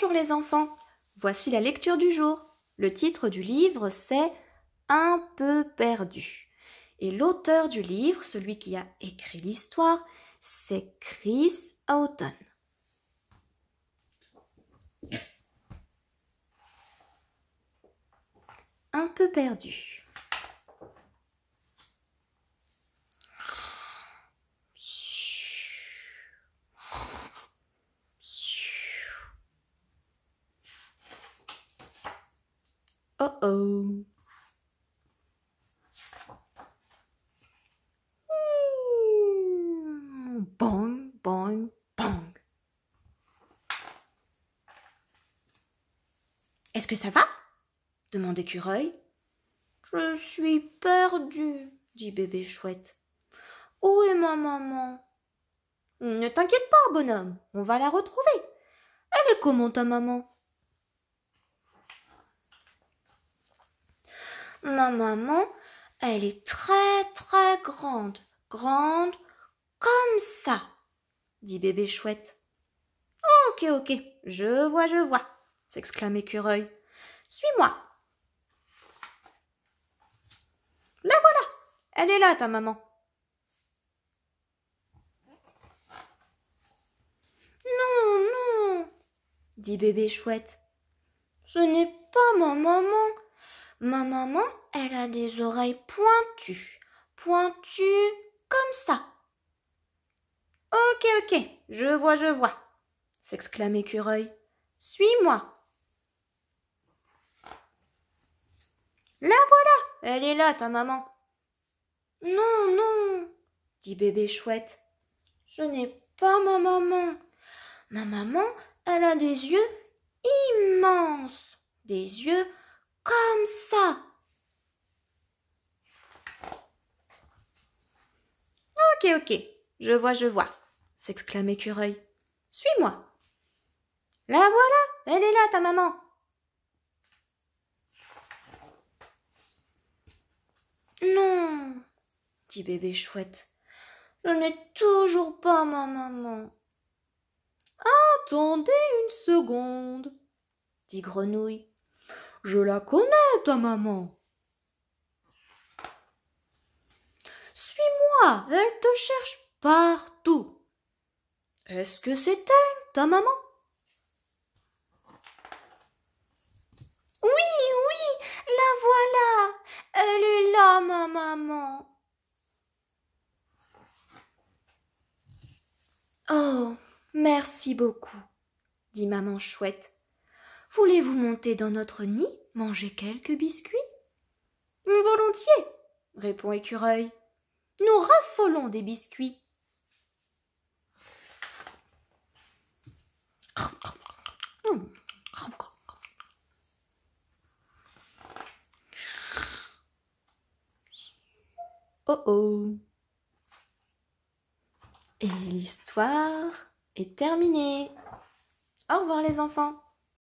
Bonjour les enfants, voici la lecture du jour. Le titre du livre c'est Un peu perdu. Et l'auteur du livre, celui qui a écrit l'histoire, c'est Chris Houghton. Un peu perdu. Oh oh Bang, bang, bang Est-ce que ça va demanda Écureuil. Je suis perdue, dit bébé chouette. Où est ma maman Ne t'inquiète pas, bonhomme, on va la retrouver. Elle est comment ta maman ma maman, elle est très très grande, grande comme ça, dit bébé chouette. Ok, ok, je vois, je vois, s'exclame écureuil. Suis-moi. La ben voilà, elle est là, ta maman. Non, non, dit bébé chouette. Ce n'est pas ma maman, Ma maman, elle a des oreilles pointues, pointues comme ça. Ok, ok, je vois, je vois, s'exclame Écureuil. Suis-moi. La voilà, elle est là, ta maman. Non, non, dit bébé chouette. Ce n'est pas ma maman. Ma maman, elle a des yeux immenses, des yeux comme ça. Ok, ok. Je vois, je vois, s'exclame Écureuil. Suis-moi. La voilà, elle est là, ta maman. Non, dit bébé chouette. Je n'ai toujours pas ma maman. Attendez une seconde, dit grenouille. Je la connais, ta maman. Suis-moi, elle te cherche partout. Est-ce que c'est elle, ta maman Oui, oui, la voilà. Elle est là, ma maman. Oh, merci beaucoup, dit maman chouette Voulez-vous monter dans notre nid, manger quelques biscuits Volontiers, répond Écureuil. Nous raffolons des biscuits. Oh oh Et l'histoire est terminée. Au revoir les enfants